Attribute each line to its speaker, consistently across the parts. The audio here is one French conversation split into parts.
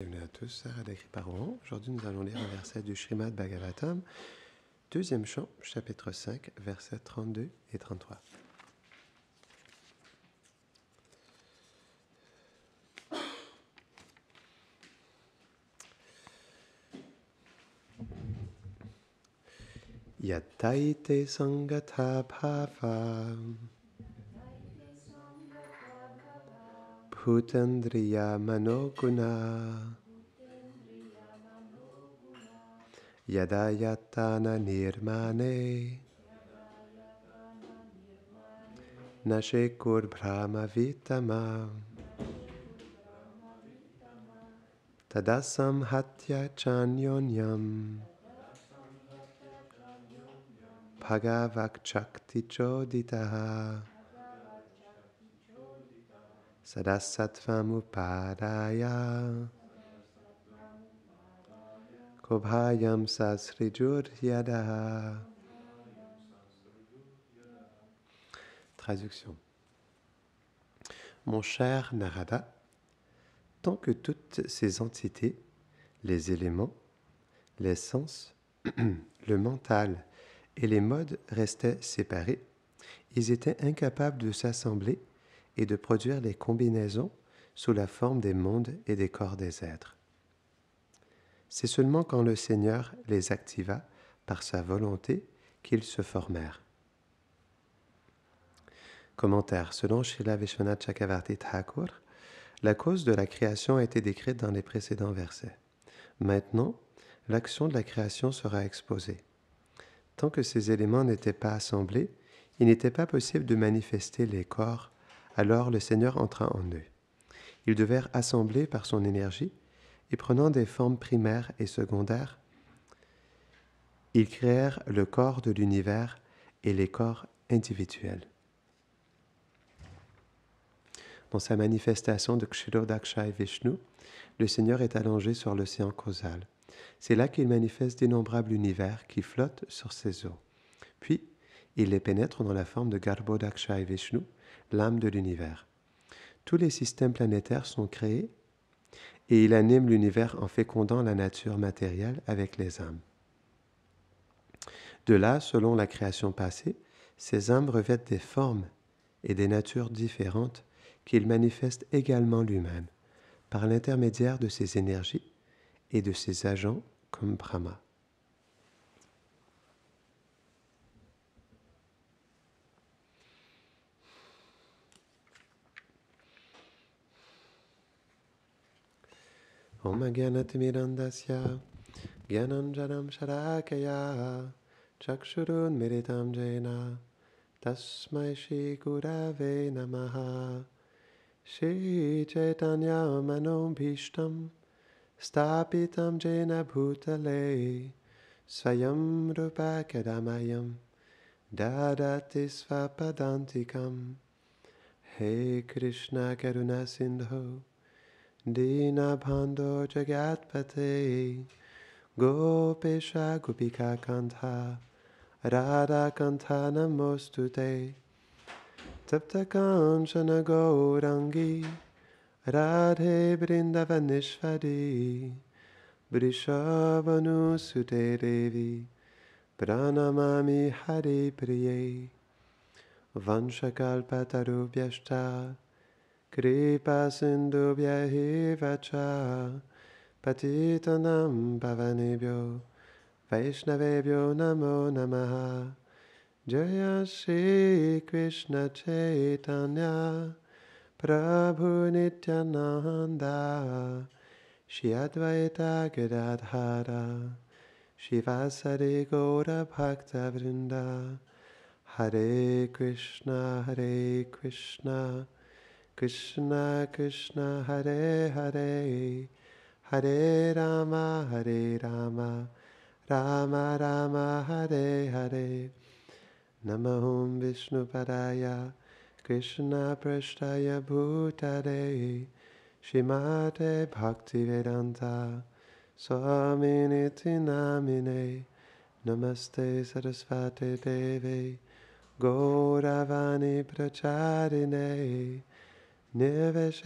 Speaker 1: Bienvenue à tous, Sarah décrit par Aujourd'hui, nous allons lire un verset du Srimad Bhagavatam, deuxième chant, chapitre 5, versets 32 et 33.
Speaker 2: Yataite Sangata Hutandriya Manoguna.
Speaker 1: Yadayatana Nirmane. Nashekur Brahma Vitama. Tadasam Hatya Chanyonyam. Bhagavak Chakti Choditaha. upadaya Kobhayam Traduction Mon cher Narada, tant que toutes ces entités, les éléments, les sens, le mental et les modes restaient séparés, ils étaient incapables de s'assembler et de produire les combinaisons sous la forme des mondes et des corps des êtres. C'est seulement quand le Seigneur les activa par sa volonté qu'ils se formèrent. Commentaire. Selon Srila Vishwanath Chakravarti Thakur, la cause de la création a été décrite dans les précédents versets. Maintenant, l'action de la création sera exposée. Tant que ces éléments n'étaient pas assemblés, il n'était pas possible de manifester les corps alors le Seigneur entra en eux. Ils devinrent assemblés par son énergie, et prenant des formes primaires et secondaires, ils créèrent le corps de l'univers et les corps individuels. Dans sa manifestation de et Vishnu, le Seigneur est allongé sur l'océan causal. C'est là qu'il manifeste d'innombrables univers qui flottent sur ses eaux. Puis, il les pénètre dans la forme de et Vishnu, l'âme de l'univers. Tous les systèmes planétaires sont créés et il anime l'univers en fécondant la nature matérielle avec les âmes. De là, selon la création passée, ces âmes revêtent des formes et des natures différentes qu'il manifeste également lui-même par l'intermédiaire de ses énergies et de ses agents comme Brahma.
Speaker 2: Om Agyanati Mirandasya Gyanam Chakshurun Miritam Jaina Tasmai Gurave Namaha Shri Chaitanya Manom Bhishtam Stapitam Jaina Bhutale Svayam Rupa Kadamayam Dadati Svapadantikam Hey Krishna Karuna Sindhu Dina Dinabhando Jagatpate Gopesha Gopika Kantha Radha Kantha Namostute Tapta Kanchana Gaurangi Radhe Vrindavanishvadi Vrishabhanu Sute Devi Pranamami Hari Priye Vanchakalpatarubhyashta Kripa sindubhya hivacha patitanam pavanebhyo Vaishnavebhyo namo namaha Jaya Shri Krishna Chaitanya Prabhu Nityananda Shri Advaita Gadadhara Shivasari Gora Bhakta Vrinda Hare Krishna Hare Krishna Krishna Krishna Hare Hare Hare Rama Hare Rama Rama Rama Hare Hare Namahum Vishnu Padaya Krishna Prashtaya Bhutare Shimate Bhaktivedanta Swaminiti Tinamine Namaste Sarasvate Deve Gauravani Pracharine Lorsque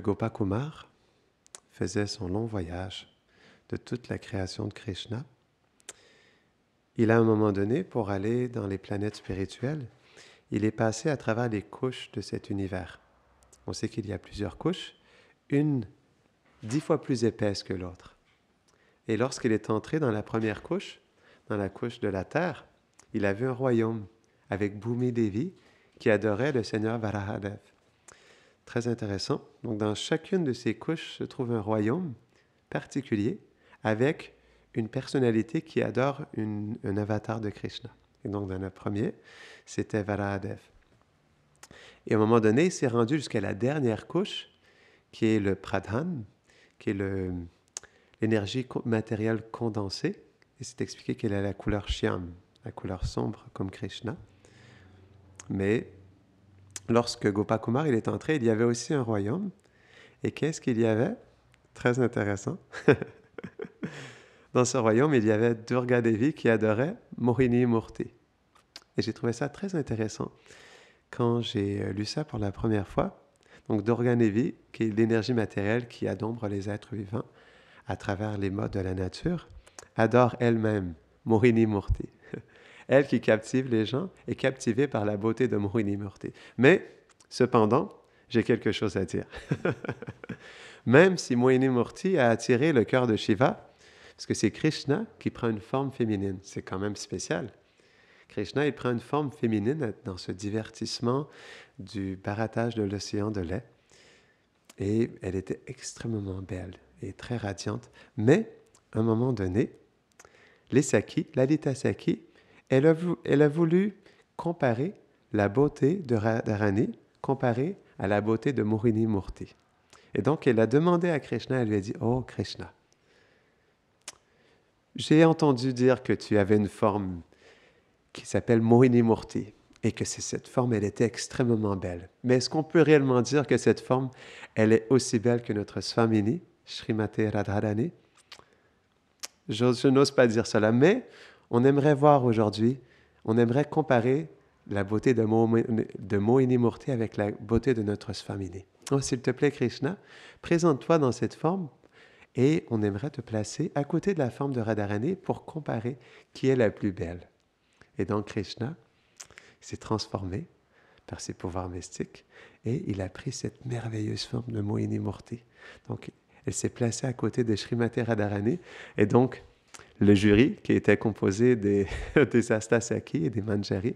Speaker 1: Gopakumar faisait son long voyage de toute la création de Krishna, il a un moment donné, pour aller dans les planètes spirituelles, il est passé à travers les couches de cet univers. On sait qu'il y a plusieurs couches. Une dix fois plus épaisse que l'autre. Et lorsqu'il est entré dans la première couche, dans la couche de la terre, il a vu un royaume avec Bhumi Devi qui adorait le Seigneur Varahadev. Très intéressant. Donc dans chacune de ces couches se trouve un royaume particulier avec une personnalité qui adore un avatar de Krishna. Et donc dans le premier, c'était Varahadev. Et à un moment donné, il s'est rendu jusqu'à la dernière couche qui est le pradhan, qui est l'énergie matérielle condensée. Et c'est expliqué qu'elle a la couleur chiam, la couleur sombre comme Krishna. Mais lorsque Gopakumar il est entré, il y avait aussi un royaume. Et qu'est-ce qu'il y avait Très intéressant. Dans ce royaume, il y avait Durga Devi qui adorait Mohini Murti. Et j'ai trouvé ça très intéressant. Quand j'ai euh, lu ça pour la première fois, donc vie, qui est l'énergie matérielle qui adombre les êtres vivants à travers les modes de la nature, adore elle-même Mohini Murti. Elle qui captive les gens est captivée par la beauté de Mohini Murti. Mais, cependant, j'ai quelque chose à dire. Même si Mohini Murti a attiré le cœur de Shiva, parce que c'est Krishna qui prend une forme féminine, c'est quand même spécial. Krishna, il prend une forme féminine dans ce divertissement du baratage de l'océan de lait. Et elle était extrêmement belle et très radiante. Mais, à un moment donné, les Lalita Saki, elle a, voulu, comparer la beauté de Radharani comparée à la beauté de Morini Murti. Et donc, elle a demandé à Krishna, elle lui a dit, Oh Krishna, j'ai entendu dire que tu avais une forme qui s'appelle Mohini Murti et que cette forme, elle était extrêmement belle. Mais est-ce qu'on peut réellement dire que cette forme, elle est aussi belle que notre Swamini, Srimati Radharani? Je, n'ose pas dire cela, mais on aimerait voir aujourd'hui, on aimerait comparer la beauté de, de Mohini Murti avec la beauté de notre Swamini. Oh, s'il te plaît, Krishna, présente-toi dans cette forme et on aimerait te placer à côté de la forme de Radharani pour comparer qui est la plus belle. Et donc Krishna s'est transformé par ses pouvoirs mystiques et il a pris cette merveilleuse forme de Mohini Murti. Donc elle s'est placée à côté de Srimati Radharani et donc le jury qui était composé des, des Astasaki et des Manjari.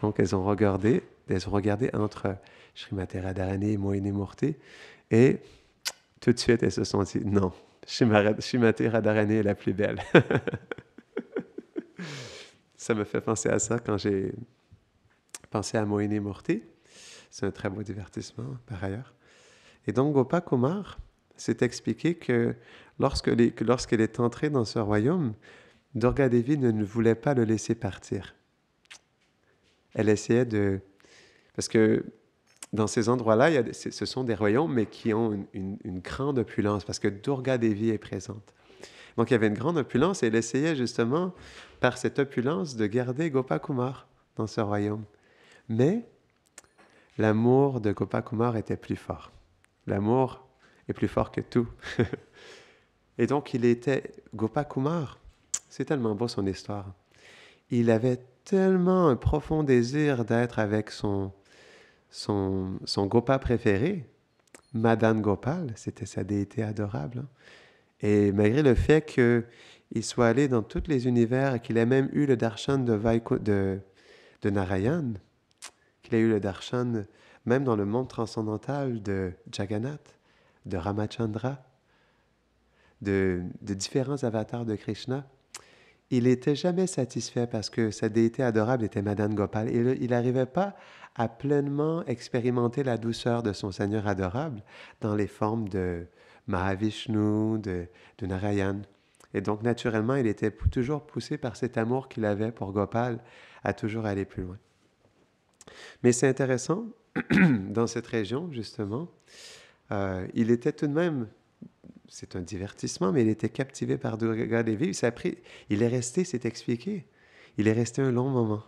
Speaker 1: Donc elles ont regardé, elles ont regardé entre Srimati Radharani et Mohini Murti et tout de suite elles se sont dit non, Srimati Radharani est la plus belle. ça me fait penser à ça quand j'ai pensé à et Morté. C'est un très beau divertissement, par ailleurs. Et donc, Gopak Kumar s'est expliqué que lorsqu'elle est entrée dans ce royaume, Durga Devi ne voulait pas le laisser partir. Elle essayait de... Parce que dans ces endroits-là, ce sont des royaumes, mais qui ont une, une grande opulence, parce que Durga Devi est présente. Donc il y avait une grande opulence et il essayait justement, par cette opulence, de garder Gopakumar dans ce royaume. Mais l'amour de Gopakumar était plus fort. L'amour est plus fort que tout. et donc il était Gopakumar. C'est tellement beau son histoire. Il avait tellement un profond désir d'être avec son, son, son Gopa préféré, Madame Gopal, c'était sa déité adorable. Hein. Et malgré le fait qu'il soit allé dans tous les univers et qu'il ait même eu le darshan de, Vaiko, de, Narayan, qu'il ait eu le darshan même dans le monde transcendantal de Jagannath, de Ramachandra, de, différents avatars de Krishna, il n'était jamais satisfait parce que sa déité adorable était Madan Gopal. Il n'arrivait pas à pleinement expérimenter la douceur de son Seigneur adorable dans les formes de, Mahavishnu, de, de Narayan. Et donc, naturellement, il était toujours poussé par cet amour qu'il avait pour Gopal à toujours aller plus loin. Mais c'est intéressant, dans cette région, justement, euh, il était tout de même, c'est un divertissement, mais il était captivé par Durga Devi. Ça il est resté, c'est expliqué. Il est resté un long moment,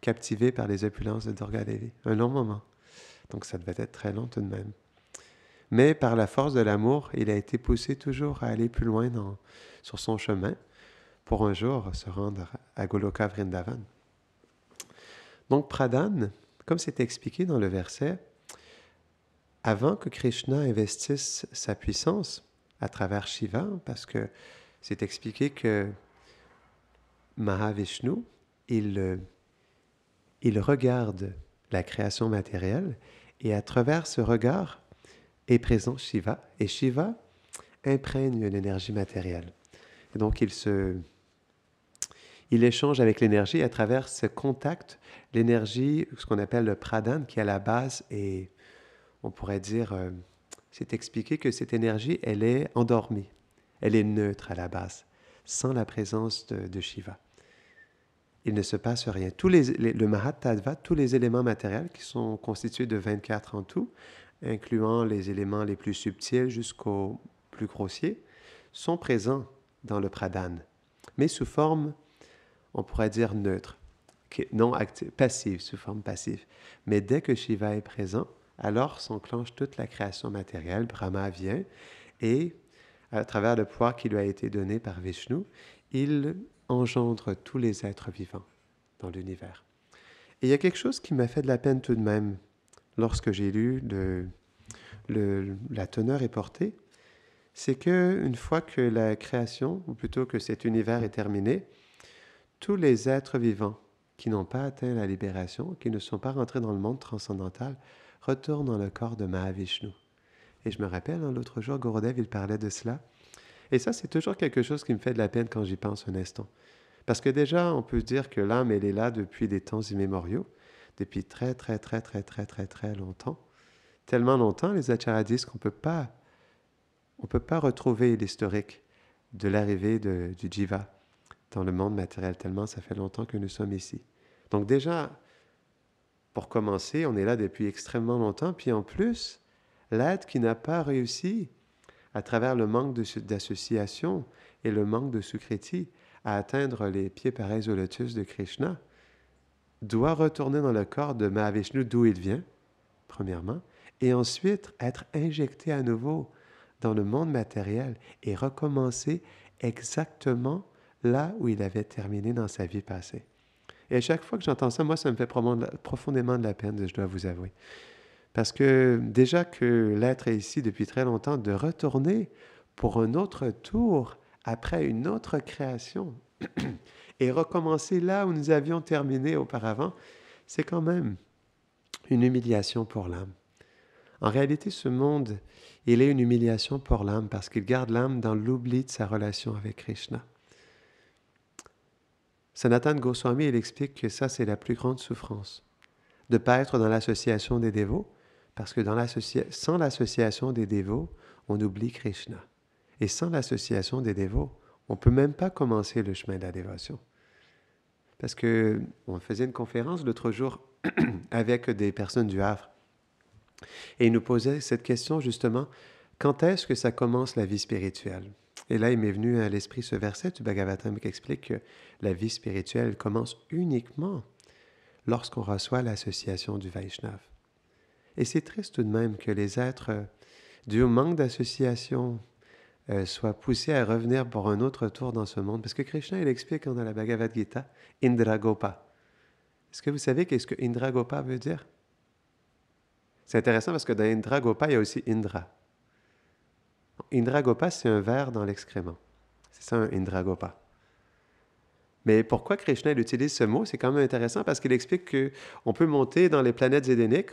Speaker 1: captivé par les opulences de Durga Devi. Un long moment. Donc ça devait être très long tout de même. Mais par la force de l'amour, il a été poussé toujours à aller plus loin dans, sur son chemin pour un jour se rendre à Goloka Vrindavan. Donc Pradhan, comme c'est expliqué dans le verset, avant que Krishna investisse sa puissance à travers Shiva, parce que c'est expliqué que Mahavishnu, il, euh, il regarde la création matérielle et à travers ce regard, est présent Shiva, et Shiva imprègne l'énergie matérielle. Et donc il se, il échange avec l'énergie à travers ce contact, l'énergie, ce qu'on appelle le pradhan, qui à la base et on pourrait dire, euh, c'est expliqué que cette énergie, elle est endormie, elle est neutre à la base, sans la présence de, Shiva. Il ne se passe rien. Tous les, le Mahatattva, tous les éléments matériels qui sont constitués de 24 en tout, incluant les éléments les plus subtils jusqu'aux plus grossiers, sont présents dans le Pradhan, mais sous forme, on pourrait dire neutre, non passive, sous forme passive. Mais dès que Shiva est présent, alors s'enclenche toute la création matérielle, Brahma vient, et à travers le pouvoir qui lui a été donné par Vishnu, il engendre tous les êtres vivants dans l'univers. Et il y a quelque chose qui m'a fait de la peine tout de même lorsque j'ai lu la teneur et portée, c'est que une fois que la création, ou plutôt que cet univers est terminé, tous les êtres vivants qui n'ont pas atteint la libération, qui ne sont pas rentrés dans le monde transcendantal, retournent dans le corps de Mahavishnu. Et je me rappelle, hein, l'autre jour, gorodev il parlait de cela. Et ça, c'est toujours quelque chose qui me fait de la peine quand j'y pense un instant. Parce que déjà, on peut dire que l'âme, elle est là depuis des temps immémoriaux, depuis très, très, très, très, très, très, très longtemps. Tellement longtemps, les acharyas disent qu'on ne peut pas retrouver l'historique de l'arrivée du jiva dans le monde matériel, tellement ça fait longtemps que nous sommes ici. Donc déjà, pour commencer, on est là depuis extrêmement longtemps, puis en plus, l'être qui n'a pas réussi, à travers le manque d'association et le manque de Sukriti, à atteindre les pieds pareils au lotus de Krishna, doit retourner dans le corps de Mahavishnu d'où il vient, premièrement, et ensuite être injecté à nouveau dans le monde matériel et recommencer exactement là où il avait terminé dans sa vie passée. Et à chaque fois que j'entends ça, moi, ça me fait profondément de la peine, je dois vous avouer. Parce que déjà que l'être est ici depuis très longtemps, de retourner pour un autre tour après une autre création et recommencer là où nous avions terminé auparavant, c'est quand même une humiliation pour l'âme. En réalité, ce monde, il est une humiliation pour l'âme parce qu'il garde l'âme dans l'oubli de sa relation avec Krishna. Sanatan Goswami, il explique que ça, c'est la plus grande souffrance, de ne pas être dans l'association des dévots, parce que sans l'association des dévots, on oublie Krishna. Et sans l'association des dévots, on ne peut même pas commencer le chemin de la dévotion parce que on faisait une conférence l'autre jour avec des personnes du Havre et ils nous posaient cette question justement quand est-ce que ça commence la vie spirituelle Et là, il m'est venu à l'esprit ce verset du Bhagavatam qui explique que la vie spirituelle commence uniquement lorsqu'on reçoit l'association du Vaishnav. Et c'est triste tout de même que les êtres, euh, du manque d'association, euh, soit poussé à revenir pour un autre tour dans ce monde. Parce que Krishna, il explique dans la Bhagavad Gita, Indragopa. Est-ce que vous savez qu'est-ce que Indragopa veut dire? C'est intéressant parce que dans Indragopa, il y a aussi Indra. Indragopa, c'est un verre dans l'excrément. C'est ça un Indragopa. Mais pourquoi Krishna il utilise ce mot C'est quand même intéressant parce qu'il explique qu'on peut monter dans les planètes édéniques.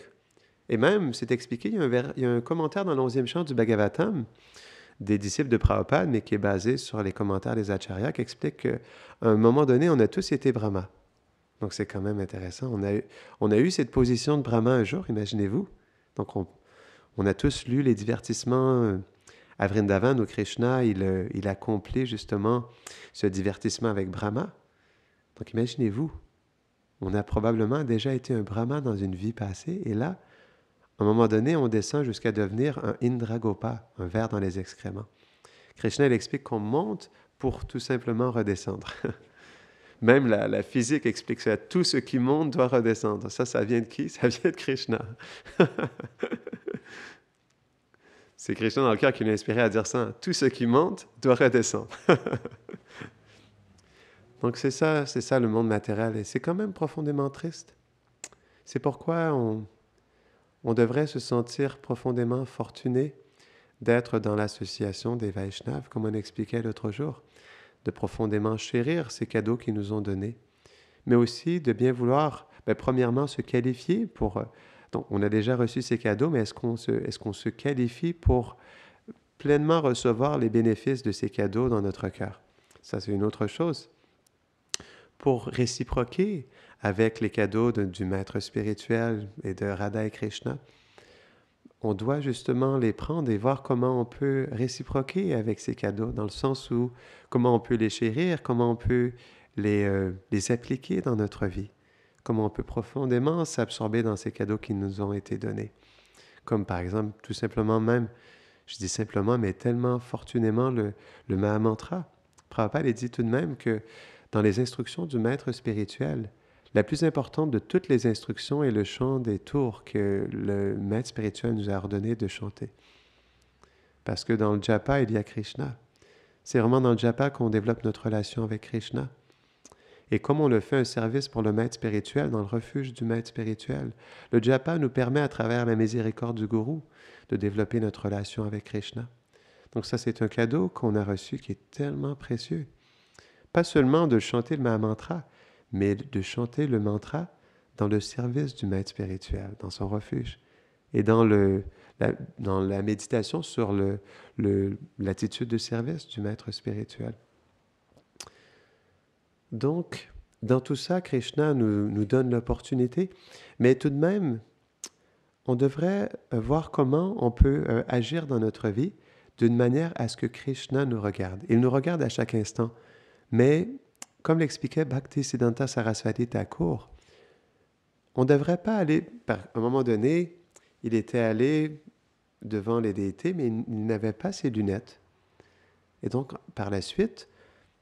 Speaker 1: Et même, c'est expliqué, il y, a un il y, a un commentaire dans l'onzième chant du Bhagavatam des disciples de Prabhupada, mais qui est basé sur les commentaires des acharyas, qui explique qu'à un moment donné, on a tous été Brahma. Donc c'est quand même intéressant. On a, eu, on a eu cette position de Brahma un jour, imaginez-vous. Donc on, a tous lu les divertissements. Euh, à ou Krishna, il, euh, il accomplit justement ce divertissement avec Brahma. Donc imaginez-vous, on a probablement déjà été un Brahma dans une vie passée, et là, à un moment donné, on descend jusqu'à devenir un Indragopa, un ver dans les excréments. Krishna il explique qu'on monte pour tout simplement redescendre. Même la, physique explique ça. Tout ce qui monte doit redescendre. Ça, ça vient de qui Ça vient de Krishna. C'est Krishna dans le cœur qui l'a inspiré à dire ça. Tout ce qui monte doit redescendre. Donc c'est ça, c'est ça le monde matériel. Et c'est quand même profondément triste. C'est pourquoi on, on devrait se sentir profondément fortuné d'être dans l'association des Vaishnavas, comme on expliquait l'autre jour, de profondément chérir ces cadeaux qu'ils nous ont donnés, mais aussi de bien vouloir, ben, premièrement, se qualifier pour... Euh, donc, on a déjà reçu ces cadeaux, mais est-ce qu'on se, est qu'on se qualifie pour pleinement recevoir les bénéfices de ces cadeaux dans notre cœur Ça, c'est une autre chose pour réciproquer avec les cadeaux du maître spirituel et de Radha et Krishna. On doit justement les prendre et voir comment on peut réciproquer avec ces cadeaux, dans le sens où comment on peut les chérir, comment on peut les, euh, les appliquer dans notre vie, comment on peut profondément s'absorber dans ces cadeaux qui nous ont été donnés. Comme par exemple, tout simplement même, je dis simplement, mais tellement fortunément le, le Mahamantra. Prabhupada dit tout de même que dans les instructions du maître spirituel. La plus importante de toutes les instructions est le chant des tours que le maître spirituel nous a ordonné de chanter. Parce que dans le japa, il y a Krishna. C'est vraiment dans le japa qu'on développe notre relation avec Krishna. Et comme on le fait un service pour le maître spirituel, dans le refuge du maître spirituel, le japa nous permet à travers la miséricorde du gourou de développer notre relation avec Krishna. Donc ça, c'est un cadeau qu'on a reçu qui est tellement précieux. Pas seulement de chanter le mantra, mais de chanter le mantra dans le service du maître spirituel, dans son refuge et dans, le, la, dans la méditation sur l'attitude le, de service du maître spirituel. Donc, dans tout ça, Krishna nous, nous donne l'opportunité, mais tout de même, on devrait voir comment on peut euh, agir dans notre vie d'une manière à ce que Krishna nous regarde. Il nous regarde à chaque instant. Mais, comme l'expliquait Siddhanta Saraswati Thakur, on ne devrait pas aller. à un moment donné, il était allé devant les déités, mais il n'avait pas ses lunettes. Et donc, par la suite,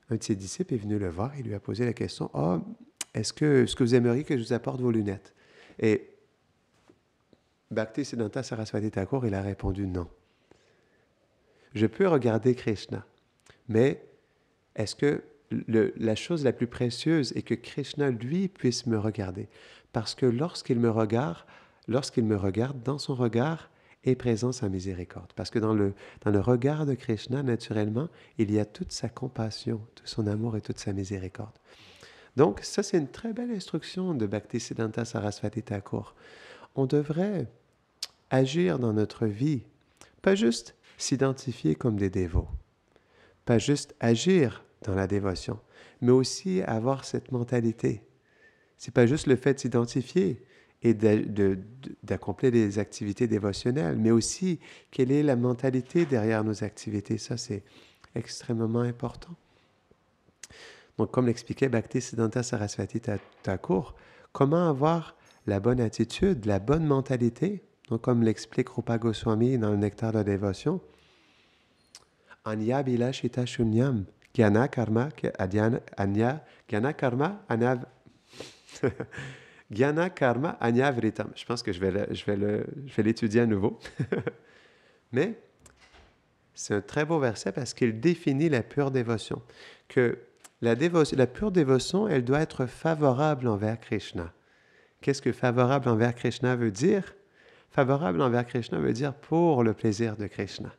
Speaker 1: un de ses disciples est venu le voir et lui a posé la question oh, est-ce que, que vous aimeriez que je vous apporte vos lunettes Et Siddhanta Saraswati Thakur, il a répondu non. Je peux regarder Krishna, mais est-ce que la chose la plus précieuse est que Krishna, lui, puisse me regarder. Parce que lorsqu'il me regarde, lorsqu'il me regarde, dans son regard est présente sa miséricorde. Parce que dans le, dans le regard de Krishna, naturellement, il y a toute sa compassion, tout son amour et toute sa miséricorde. Donc, ça, c'est une très belle instruction de Bhaktisiddhanta Sarasvati Thakur. On devrait agir dans notre vie, pas juste s'identifier comme des dévots, pas juste agir dans la dévotion, mais aussi avoir cette mentalité. C'est pas juste le fait de s'identifier et d'accomplir des activités dévotionnelles, mais aussi quelle est la mentalité derrière nos activités. Ça, c'est extrêmement important. Donc, comme l'expliquait Bhakti Siddhanta Sarasvati Thakur, comment avoir la bonne attitude, la bonne mentalité, donc comme l'explique Rupa Goswami dans le Nectar de la Dévotion, Anya Shita Shunyam, Gyana Karma, Anya, Je pense que je vais, je vais, le, je vais l'étudier à nouveau. Mais c'est un très beau verset parce qu'il définit la pure dévotion. Que la, dévotion, la pure dévotion, elle doit être favorable envers Krishna. Qu'est-ce que favorable envers Krishna veut dire? Favorable envers Krishna veut dire pour le plaisir de Krishna.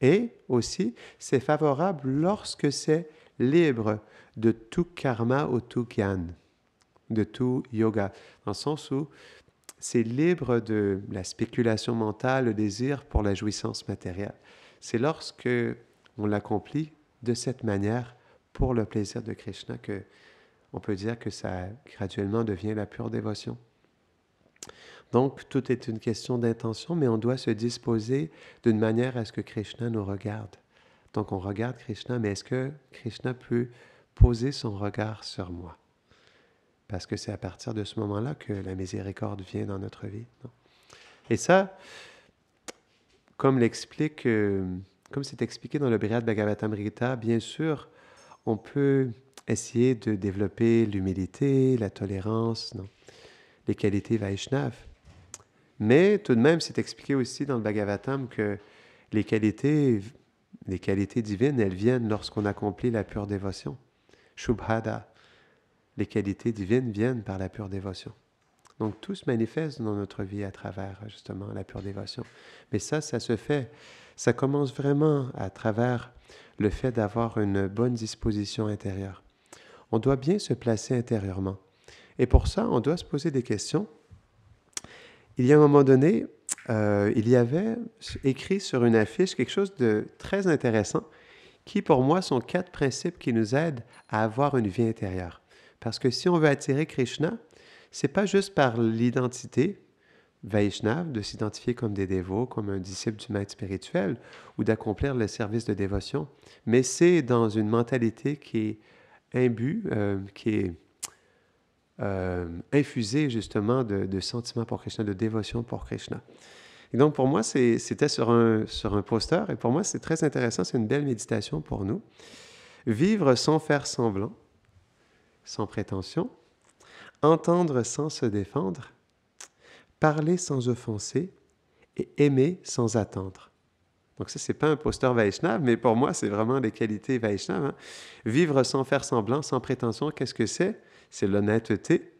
Speaker 1: Et aussi, c'est favorable lorsque c'est libre de tout karma ou tout gyan, de tout yoga, dans le sens où c'est libre de la spéculation mentale, le désir pour la jouissance matérielle. C'est lorsque on l'accomplit de cette manière pour le plaisir de Krishna que on peut dire que ça graduellement devient la pure dévotion. Donc, tout est une question d'intention, mais on doit se disposer d'une manière à ce que Krishna nous regarde. Donc, on regarde Krishna, mais est-ce que Krishna peut poser son regard sur moi? Parce que c'est à partir de ce moment-là que la miséricorde vient dans notre vie. Et ça, euh, comme c'est expliqué dans le Brihad Bhagavatamrita, bien sûr, on peut essayer de développer l'humilité, la tolérance, non? les qualités Vaishnav. Mais tout de même, c'est expliqué aussi dans le Bhagavatam que les qualités, les qualités divines, elles viennent lorsqu'on accomplit la pure dévotion. Shubhada. Les qualités divines viennent par la pure dévotion. Donc tout se manifeste dans notre vie à travers justement la pure dévotion. Mais ça, ça se fait, ça commence vraiment à travers le fait d'avoir une bonne disposition intérieure. On doit bien se placer intérieurement. Et pour ça, on doit se poser des questions il y a un moment donné, euh, il y avait écrit sur une affiche quelque chose de très intéressant qui, pour moi, sont quatre principes qui nous aident à avoir une vie intérieure. Parce que si on veut attirer Krishna, c'est pas juste par l'identité Vaishnav, de s'identifier comme des dévots, comme un disciple du maître spirituel, ou d'accomplir le service de dévotion, mais c'est dans une mentalité qui est imbue, euh, qui est euh, infusé justement de, sentiments pour Krishna, de dévotion pour Krishna. Et donc pour moi, c'était sur un, sur un poster, et pour moi c'est très intéressant, c'est une belle méditation pour nous. Vivre sans faire semblant, sans prétention, entendre sans se défendre, parler sans offenser et aimer sans attendre. Donc ça, ce n'est pas un poster Vaishnav, mais pour moi, c'est vraiment des qualités Vaishnav. Hein. Vivre sans faire semblant, sans prétention, qu'est-ce que c'est c'est l'honnêteté.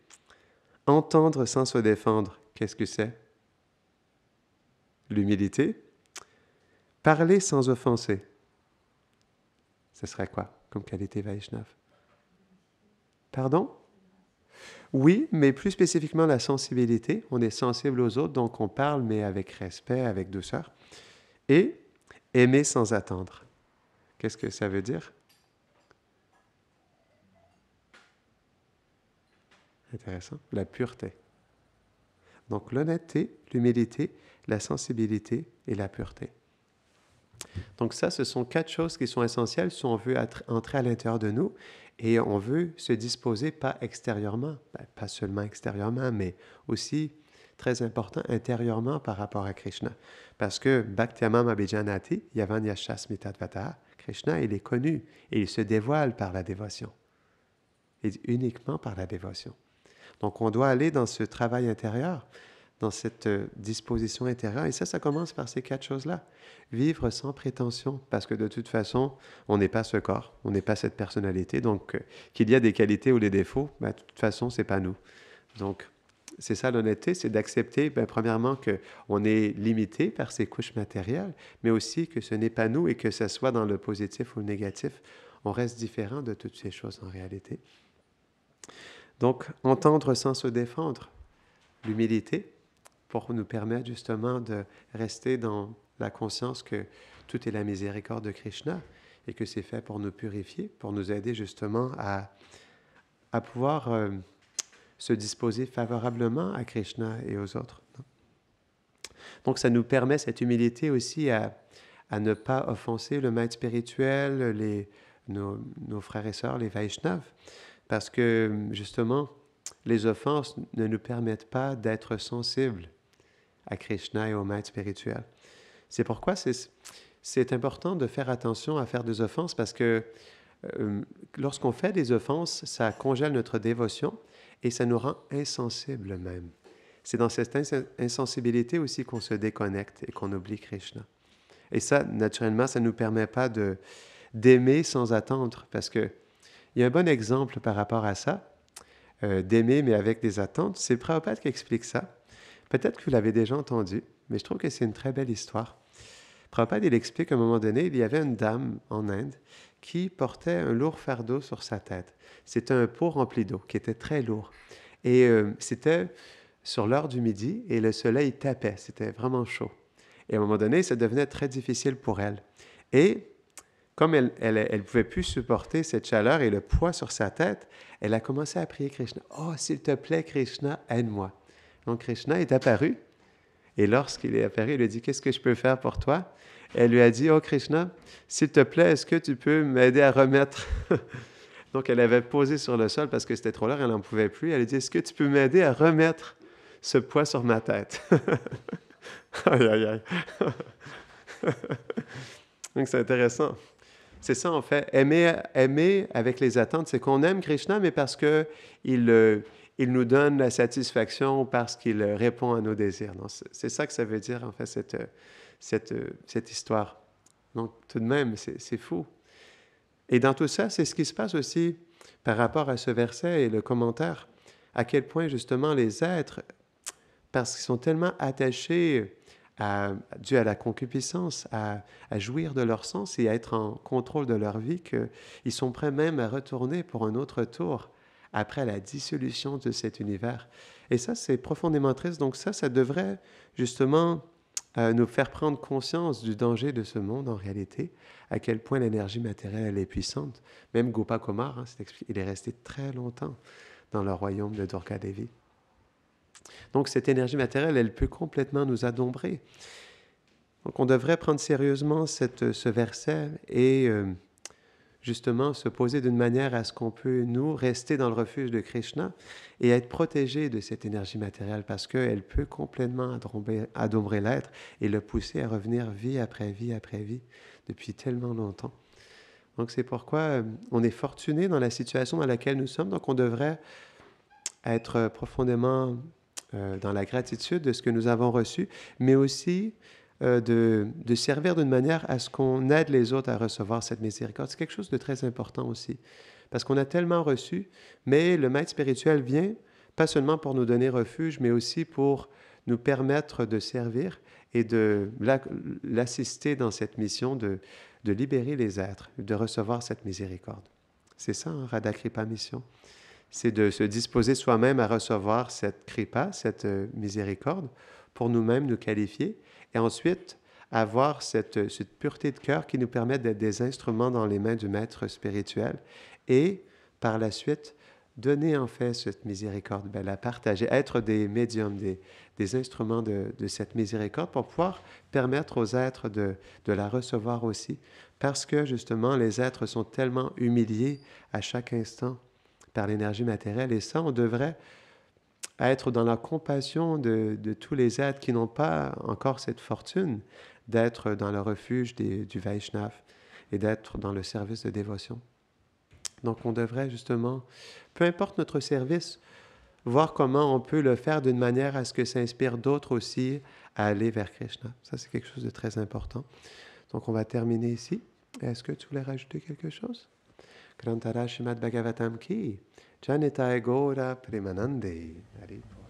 Speaker 1: Entendre sans se défendre, qu'est-ce que c'est L'humilité. Parler sans offenser, ce serait quoi comme qualité Vaishnav? Pardon Oui, mais plus spécifiquement la sensibilité. On est sensible aux autres, donc on parle, mais avec respect, avec douceur. Et aimer sans attendre. Qu'est-ce que ça veut dire Intéressant. La pureté. Donc l'honnêteté, l'humilité, la sensibilité et la pureté. Donc ça, ce sont quatre choses qui sont essentielles si on veut entrer à l'intérieur de nous et on veut se disposer pas extérieurement, ben, pas seulement extérieurement, mais aussi très important intérieurement par rapport à Krishna. Parce que Bhaktiamam Abhijanati, Yavanyashasmitatvatara, Krishna, il est connu et il se dévoile par la dévotion. Et uniquement par la dévotion. Donc on doit aller dans ce travail intérieur, dans cette euh, disposition intérieure. Et ça, ça commence par ces quatre choses-là. Vivre sans prétention, parce que de toute façon, on n'est pas ce corps, on n'est pas cette personnalité. Donc euh, qu'il y a des qualités ou des défauts, bah, de toute façon, c'est pas nous. Donc c'est ça l'honnêteté, c'est d'accepter, ben, premièrement, qu'on est limité par ces couches matérielles, mais aussi que ce n'est pas nous et que ce soit dans le positif ou le négatif, on reste différent de toutes ces choses en réalité. Donc, entendre sans se défendre, l'humilité, pour nous permettre justement de rester dans la conscience que tout est la miséricorde de Krishna et que c'est fait pour nous purifier, pour nous aider justement à, à pouvoir euh, se disposer favorablement à Krishna et aux autres. Donc ça nous permet cette humilité aussi à, à ne pas offenser le maître spirituel, les, nos, nos frères et sœurs, les Vaishnavas, parce que justement, les offenses ne nous permettent pas d'être sensibles à Krishna et au maître spirituel. C'est pourquoi c'est important de faire attention à faire des offenses parce que euh, lorsqu'on fait des offenses, ça congèle notre dévotion et ça nous rend insensibles même. C'est dans cette insensibilité aussi qu'on se déconnecte et qu'on oublie Krishna. Et ça, naturellement, ça ne nous permet pas d'aimer sans attendre parce que il y a un bon exemple par rapport à ça, euh, d'aimer mais avec des attentes. C'est Prabhupada qui explique ça. Peut-être que vous l'avez déjà entendu, mais je trouve que c'est une très belle histoire. Prabhupada, il explique qu'à un moment donné, il y avait une dame en Inde qui portait un lourd fardeau sur sa tête. C'était un pot rempli d'eau qui était très lourd. Et euh, c'était sur l'heure du midi et le soleil tapait. C'était vraiment chaud. Et à un moment donné, ça devenait très difficile pour elle. Et comme elle ne pouvait plus supporter cette chaleur et le poids sur sa tête, elle a commencé à prier Krishna. Oh, s'il te plaît, Krishna, aide-moi. Donc Krishna est apparu. Et lorsqu'il est apparu, il lui a dit, qu'est-ce que je peux faire pour toi? Elle lui a dit, oh Krishna, s'il te plaît, est-ce que tu peux m'aider à remettre? Donc elle avait posé sur le sol parce que c'était trop lourd, elle n'en pouvait plus. Elle a dit, est-ce que tu peux m'aider à remettre ce poids sur ma tête? aïe, aïe, aïe. Donc c'est intéressant. C'est ça, en fait. Aimer, aimer avec les attentes, c'est qu'on aime Krishna, mais parce que il, euh, il nous donne la satisfaction, parce qu'il euh, répond à nos désirs. C'est ça que ça veut dire, en fait, cette, euh, cette, cette histoire. Donc, tout de même, c'est fou. Et dans tout ça, c'est ce qui se passe aussi par rapport à ce verset et le commentaire. À quel point, justement, les êtres, parce qu'ils sont tellement attachés dû à la concupiscence, à, jouir de leur sens et à être en contrôle de leur vie, qu'ils sont prêts même à retourner pour un autre tour après la dissolution de cet univers. Et ça, c'est profondément triste. Donc ça, ça devrait justement euh, nous faire prendre conscience du danger de ce monde en réalité, à quel point l'énergie matérielle est puissante. Même Gopa Kumar, hein, il est resté très longtemps dans le royaume de Durga Devi. Donc cette énergie matérielle, elle peut complètement nous adombrer. Donc on devrait prendre sérieusement euh, ce verset et euh, justement se poser d'une manière à ce qu'on peut, nous, rester dans le refuge de Krishna et être protégé de cette énergie matérielle parce qu'elle peut complètement adombrer l'être et le pousser à revenir vie après vie après vie depuis tellement longtemps. Donc c'est pourquoi euh, on est fortuné dans la situation dans laquelle nous sommes, donc on devrait être profondément euh, dans la gratitude de ce que nous avons reçu, mais aussi euh, de, servir d'une manière à ce qu'on aide les autres à recevoir cette miséricorde. C'est quelque chose de très important aussi, parce qu'on a tellement reçu, mais le maître spirituel vient pas seulement pour nous donner refuge, mais aussi pour nous permettre de servir et de l'assister dans cette mission de, libérer les êtres, de recevoir cette miséricorde. C'est ça, hein, Kripa Mission c'est de se disposer soi-même à recevoir cette kripa, cette euh, miséricorde, pour nous-mêmes nous qualifier, et ensuite avoir euh, cette, pureté de cœur qui nous permet d'être des instruments dans les mains du Maître spirituel, et par la suite, donner en fait cette miséricorde, ben, la partager, être des médiums, des, instruments de, cette miséricorde pour pouvoir permettre aux êtres de, de, la recevoir aussi. Parce que justement, les êtres sont tellement humiliés à chaque instant par l'énergie matérielle. Et ça, on devrait être dans la compassion de, tous les êtres qui n'ont pas encore cette fortune d'être dans le refuge du Vaishnav et d'être dans le service de dévotion. Donc on devrait justement, peu importe notre service, voir comment on peut le faire d'une manière à ce que ça inspire d'autres aussi à aller vers Krishna. Ça, c'est quelque chose de très important. Donc on va terminer ici. Est-ce que tu voulais rajouter quelque chose? Grantarashi Madbhagavatam ki, Janitaya Gora Premanande. Haripo.